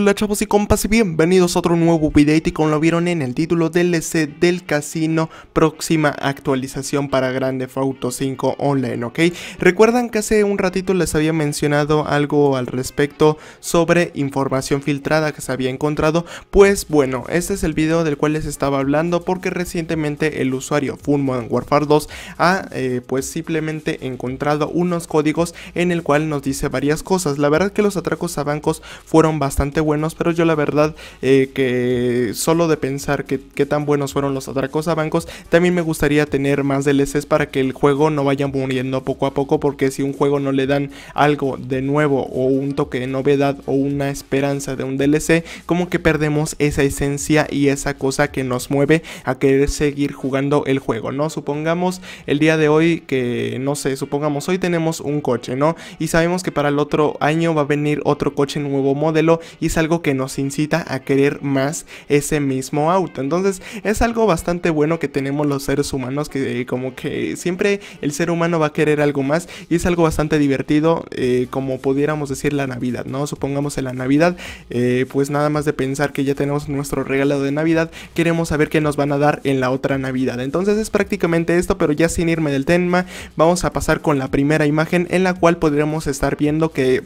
Hola chavos y compas y bienvenidos a otro nuevo video y como lo vieron en el título DLC e del casino próxima actualización para Grande Auto 5 Online, ok recuerdan que hace un ratito les había mencionado algo al respecto sobre información filtrada que se había encontrado pues bueno, este es el video del cual les estaba hablando porque recientemente el usuario Funmon Warfare 2 ha eh, pues simplemente encontrado unos códigos en el cual nos dice varias cosas, la verdad que los atracos a bancos fueron bastante buenos, pero yo la verdad eh, que solo de pensar que, tan buenos fueron los atracos a bancos, también me gustaría tener más DLCs para que el juego no vaya muriendo poco a poco, porque si un juego no le dan algo de nuevo o un toque de novedad o una esperanza de un DLC, como que perdemos esa esencia y esa cosa que nos mueve a querer seguir jugando el juego, ¿no? Supongamos el día de hoy que, no sé, supongamos hoy tenemos un coche, ¿no? Y sabemos que para el otro año va a venir otro coche nuevo modelo y es algo que nos incita a querer más ese mismo auto. Entonces es algo bastante bueno que tenemos los seres humanos que eh, como que siempre el ser humano va a querer algo más y es algo bastante divertido eh, como pudiéramos decir la Navidad, ¿no? Supongamos en la Navidad eh, pues nada más de pensar que ya tenemos nuestro regalo de Navidad queremos saber qué nos van a dar en la otra Navidad. Entonces es prácticamente esto pero ya sin irme del tema vamos a pasar con la primera imagen en la cual podremos estar viendo que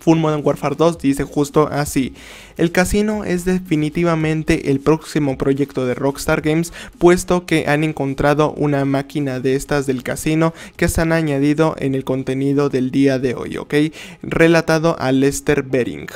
Full Modern Warfare 2 dice justo así. El casino es definitivamente el próximo proyecto de Rockstar Games, puesto que han encontrado una máquina de estas del casino que se han añadido en el contenido del día de hoy, ¿ok? Relatado a Lester Bering.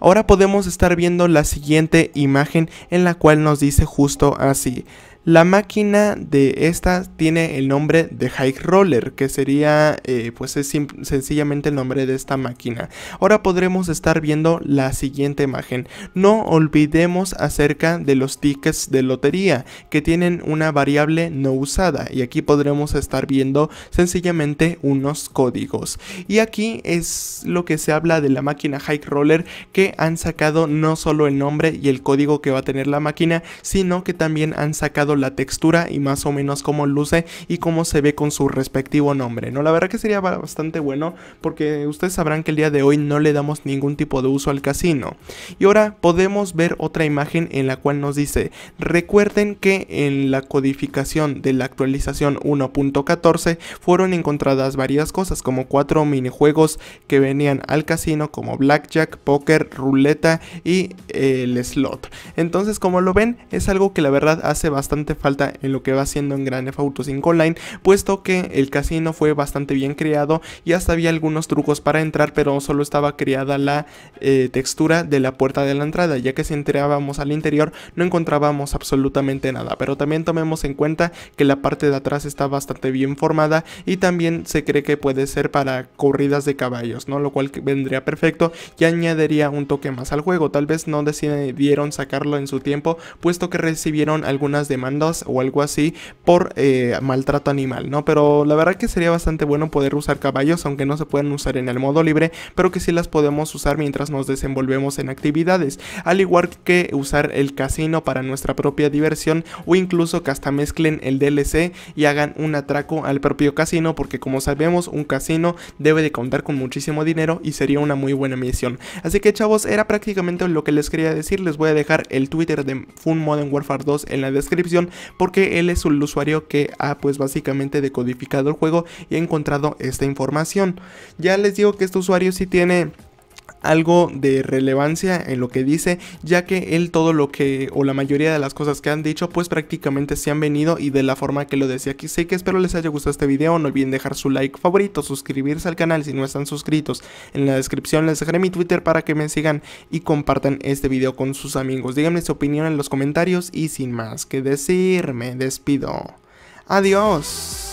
Ahora podemos estar viendo la siguiente imagen en la cual nos dice justo así. La máquina de esta tiene el nombre de Hike Roller, que sería eh, pues es sencillamente el nombre de esta máquina. Ahora podremos estar viendo la siguiente imagen. No olvidemos acerca de los tickets de lotería, que tienen una variable no usada. Y aquí podremos estar viendo sencillamente unos códigos. Y aquí es lo que se habla de la máquina Hike Roller, que han sacado no solo el nombre y el código que va a tener la máquina, sino que también han sacado la textura y más o menos cómo luce y cómo se ve con su respectivo nombre, ¿no? La verdad que sería bastante bueno porque ustedes sabrán que el día de hoy no le damos ningún tipo de uso al casino. Y ahora podemos ver otra imagen en la cual nos dice, recuerden que en la codificación de la actualización 1.14 fueron encontradas varias cosas como cuatro minijuegos que venían al casino como blackjack, póker, ruleta y eh, el slot. Entonces como lo ven es algo que la verdad hace bastante falta en lo que va siendo en Gran Theft Auto 5 Online, puesto que el casino fue bastante bien creado y hasta había algunos trucos para entrar, pero solo estaba creada la eh, textura de la puerta de la entrada, ya que si entrábamos al interior no encontrábamos absolutamente nada, pero también tomemos en cuenta que la parte de atrás está bastante bien formada y también se cree que puede ser para corridas de caballos, ¿no? Lo cual vendría perfecto y añadiría un toque más al juego, tal vez no decidieron sacarlo en su tiempo, puesto que recibieron algunas demandas o algo así por eh, maltrato animal, ¿no? Pero la verdad que sería bastante bueno poder usar caballos, aunque no se puedan usar en el modo libre, pero que sí las podemos usar mientras nos desenvolvemos en actividades, al igual que usar el casino para nuestra propia diversión o incluso que hasta mezclen el DLC y hagan un atraco al propio casino, porque como sabemos un casino debe de contar con muchísimo dinero y sería una muy buena misión. Así que chavos, era prácticamente lo que les quería decir, les voy a dejar el Twitter de Fun Modern Warfare 2 en la descripción porque él es el usuario que ha pues básicamente decodificado el juego y ha encontrado esta información. Ya les digo que este usuario sí tiene algo de relevancia en lo que dice, ya que él todo lo que o la mayoría de las cosas que han dicho pues prácticamente se han venido y de la forma que lo decía aquí sé que espero les haya gustado este video, no olviden dejar su like favorito, suscribirse al canal si no están suscritos, en la descripción les dejaré mi Twitter para que me sigan y compartan este video con sus amigos, díganme su opinión en los comentarios y sin más que decir me despido, adiós.